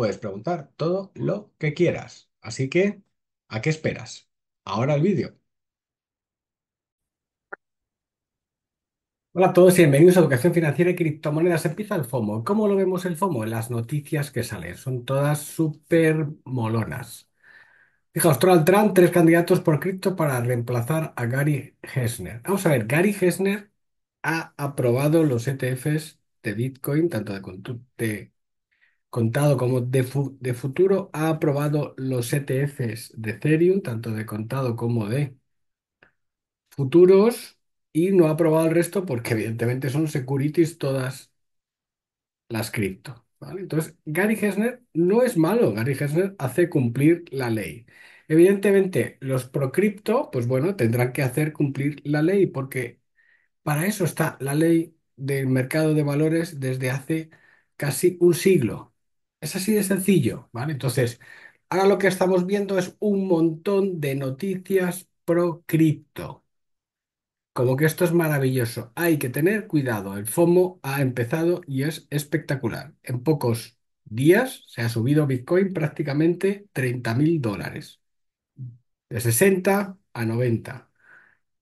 puedes preguntar todo lo que quieras. Así que, ¿a qué esperas? Ahora el vídeo. Hola a todos y bienvenidos a Educación Financiera y Criptomonedas. Empieza el FOMO. ¿Cómo lo vemos el FOMO? las noticias que salen. Son todas súper molonas. Fijaos, Donald Trump, tres candidatos por cripto para reemplazar a Gary Hessner. Vamos a ver, Gary Hessner ha aprobado los ETFs de Bitcoin, tanto de, de contado como de, futuro, ha aprobado los ETFs de Ethereum, tanto de contado como de futuros, y no ha aprobado el resto porque evidentemente son securities todas las cripto. ¿vale? Entonces, Gary Hessner no es malo, Gary Hessner hace cumplir la ley. Evidentemente, los pro cripto, pues bueno, tendrán que hacer cumplir la ley porque para eso está la ley del mercado de valores desde hace casi un siglo. Es así de sencillo, ¿vale? Entonces, ahora lo que estamos viendo es un montón de noticias pro cripto. Como que esto es maravilloso. Hay que tener cuidado. El FOMO ha empezado y es espectacular. En pocos días se ha subido Bitcoin prácticamente 30 mil dólares. De 60 a 90.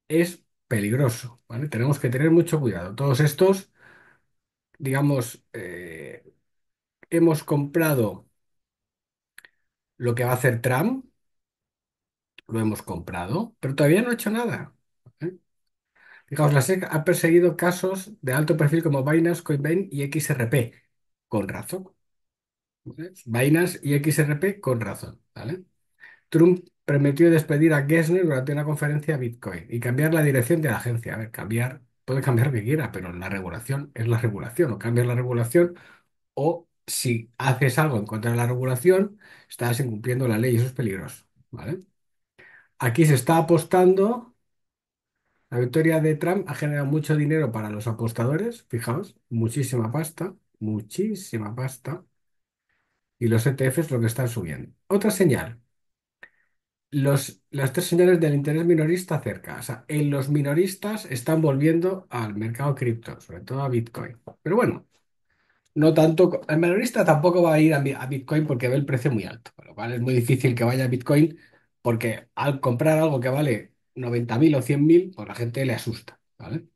Es peligroso, ¿vale? Tenemos que tener mucho cuidado. Todos estos, digamos, eh, hemos comprado lo que va a hacer Trump, lo hemos comprado, pero todavía no ha hecho nada. ¿eh? Fijaos, la SEC ha perseguido casos de alto perfil como Binance, Coinbase y XRP, con razón. Binance y XRP, con razón. Trump permitió despedir a Gessner durante una conferencia Bitcoin y cambiar la dirección de la agencia. A ver, cambiar, puede cambiar lo que quiera, pero la regulación es la regulación. O cambiar la regulación o si haces algo en contra de la regulación, estás incumpliendo la ley y eso es peligroso, ¿vale? Aquí se está apostando. La victoria de Trump ha generado mucho dinero para los apostadores, fijaos, muchísima pasta, muchísima pasta. Y los ETFs lo que están subiendo. Otra señal. Los, las tres señales del interés minorista cerca. O sea, en los minoristas están volviendo al mercado cripto, sobre todo a Bitcoin. Pero bueno, no tanto, el minorista tampoco va a ir a, Bitcoin porque ve el precio muy alto, con lo cual es muy difícil que vaya a Bitcoin porque al comprar algo que vale 90.000 o 100.000, pues la gente le asusta, ¿vale?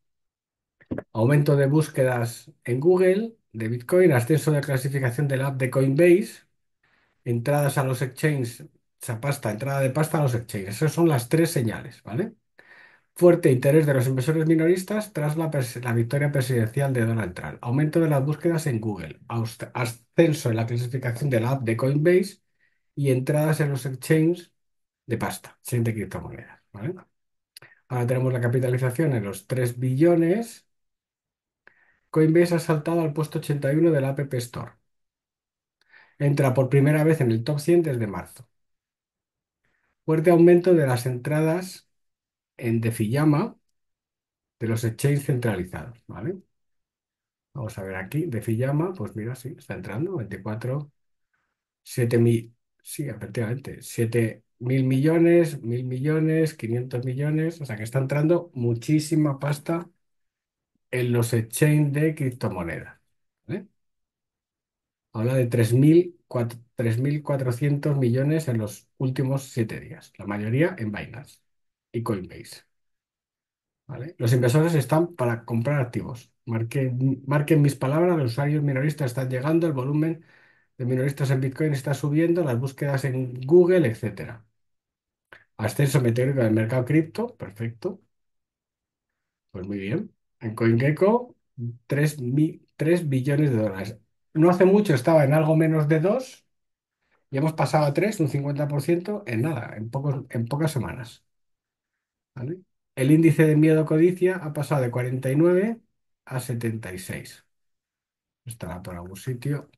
Aumento de búsquedas en Google de Bitcoin, ascenso de clasificación de la app de Coinbase, entradas a los exchanges, esa pasta, entrada de pasta a los exchanges. Esas son las tres señales, ¿vale? Fuerte interés de los inversores minoristas tras la, victoria presidencial de Donald Trump, aumento de las búsquedas en Google, ascenso en la clasificación de la app de Coinbase y entradas en los exchanges de pasta, sin de criptomonedas. Ahora tenemos la capitalización en los 3 billones. Coinbase ha saltado al puesto 81 de la App Store. Entra por primera vez en el top 100 desde marzo. Fuerte aumento de las entradas en defi de los exchanges centralizados, ¿vale? Vamos a ver aquí, defi pues mira, sí, está entrando, 24, 7 mil, sí, efectivamente, 7 mil millones, mil millones, 500 millones, o sea que está entrando muchísima pasta en los exchanges de criptomonedas, ¿vale? Habla de 3.400 millones en los últimos 7 días, la mayoría en Binance y Coinbase. ¿vale? Los inversores están para comprar activos. Marquen, mis palabras, los usuarios minoristas están llegando, el volumen de minoristas en Bitcoin está subiendo, las búsquedas en Google, etc. Ascenso meteórico del mercado cripto, perfecto. Pues muy bien. En CoinGecko, 3, billones de dólares. No hace mucho estaba en algo menos de 2 y hemos pasado a 3, un 50% en nada, en, pocos, en pocas semanas. El índice de miedo codicia ha pasado de 49 a 76. Estará por algún sitio.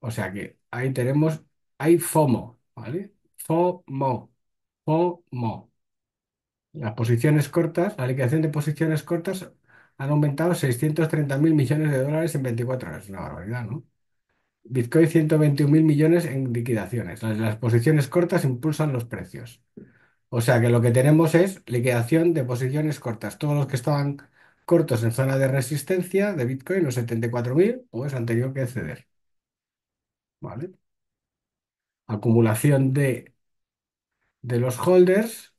O sea que ahí tenemos, hay FOMO, ¿vale? FOMO, FOMO. Las posiciones cortas, la liquidación de posiciones cortas han aumentado 630 mil millones de dólares en 24 horas. Una barbaridad, ¿no? Bitcoin 121 mil millones en liquidaciones. las posiciones cortas impulsan los precios. O sea que lo que tenemos es liquidación de posiciones cortas. Todos los que estaban cortos en zona de resistencia de Bitcoin, los 74.000, pues han tenido que ceder. ¿Vale? Acumulación de, de los holders.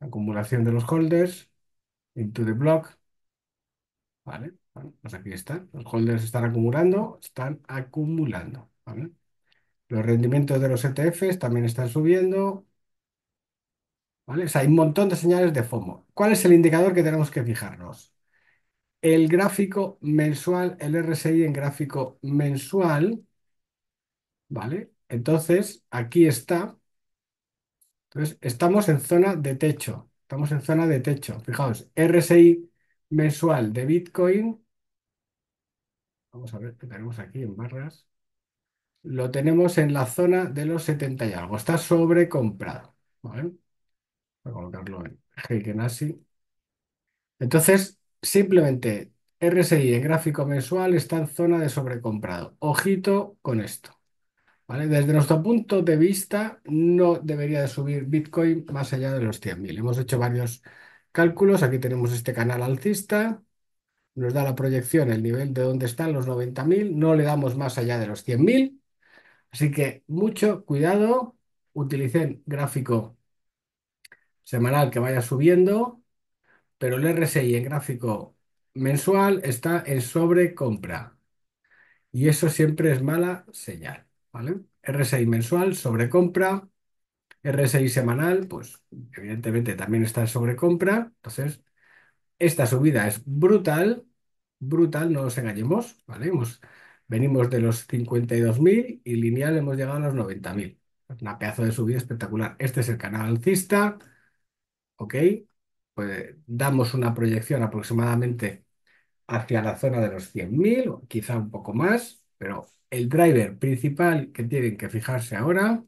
Acumulación de los holders. Into the block. ¿Vale? pues aquí están. Los holders están acumulando, están acumulando. ¿Vale? Los rendimientos de los ETFs también están subiendo. ¿Vale? hay un montón de señales de FOMO. ¿Cuál es el indicador que tenemos que fijarnos? El gráfico mensual, el RSI en gráfico mensual. ¿Vale? Entonces, aquí está. Entonces, estamos en zona de techo. Estamos en zona de techo. Fijaos, RSI mensual de Bitcoin. Vamos a ver qué tenemos aquí en barras lo tenemos en la zona de los 70 y algo. Está sobrecomprado. ¿vale? Voy a colocarlo en Heiken Entonces, simplemente RSI en gráfico mensual está en zona de sobrecomprado. Ojito con esto. ¿vale? Desde nuestro punto de vista, no debería de subir Bitcoin más allá de los 100.000. Hemos hecho varios cálculos. Aquí tenemos este canal alcista. Nos da la proyección, el nivel de dónde están los 90.000. No le damos más allá de los 100.000. Así que mucho cuidado, utilicen gráfico semanal que vaya subiendo, pero el RSI en gráfico mensual está en sobrecompra. Y eso siempre es mala señal, ¿vale? RSI mensual, sobrecompra. RSI semanal, pues evidentemente también está en sobrecompra. Entonces, esta subida es brutal, brutal, no nos engañemos, ¿vale? Venimos de los 52.000 y lineal hemos llegado a los 90.000. Una pedazo de subida espectacular. Este es el canal alcista. ¿Ok? Pues damos una proyección aproximadamente hacia la zona de los 100.000, quizá un poco más, pero el driver principal que tienen que fijarse ahora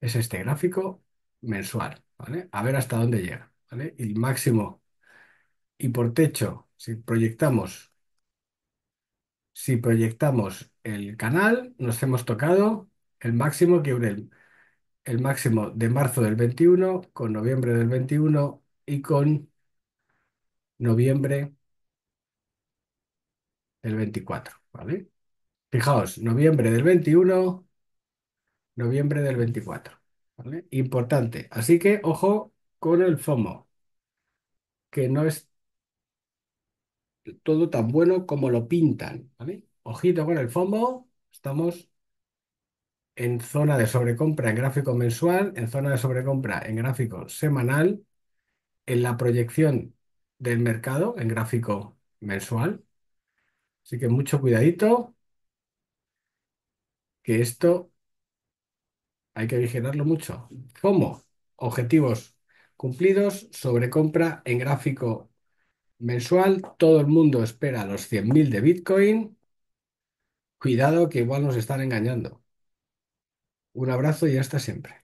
es este gráfico mensual, ¿vale? A ver hasta dónde llega, ¿vale? El máximo y por techo, si proyectamos si proyectamos el canal, nos hemos tocado el máximo que el, el máximo de marzo del 21, con noviembre del 21 y con noviembre del 24, ¿vale? Fijaos, noviembre del 21, noviembre del 24, ¿vale? Importante. Así que ojo con el FOMO, que no es todo tan bueno como lo pintan, Ojito con el FOMO, estamos en zona de sobrecompra en gráfico mensual, en zona de sobrecompra en gráfico semanal, en la proyección del mercado en gráfico mensual. Así que mucho cuidadito, que esto hay que vigilarlo mucho. FOMO, Objetivos cumplidos, sobrecompra en gráfico mensual, todo el mundo espera los 100.000 de Bitcoin. Cuidado que igual nos están engañando. Un abrazo y hasta siempre.